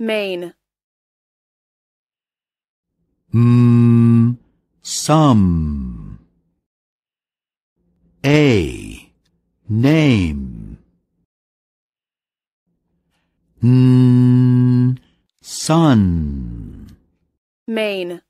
Maine. Mm, some. A. Name. Mm, sun. Maine.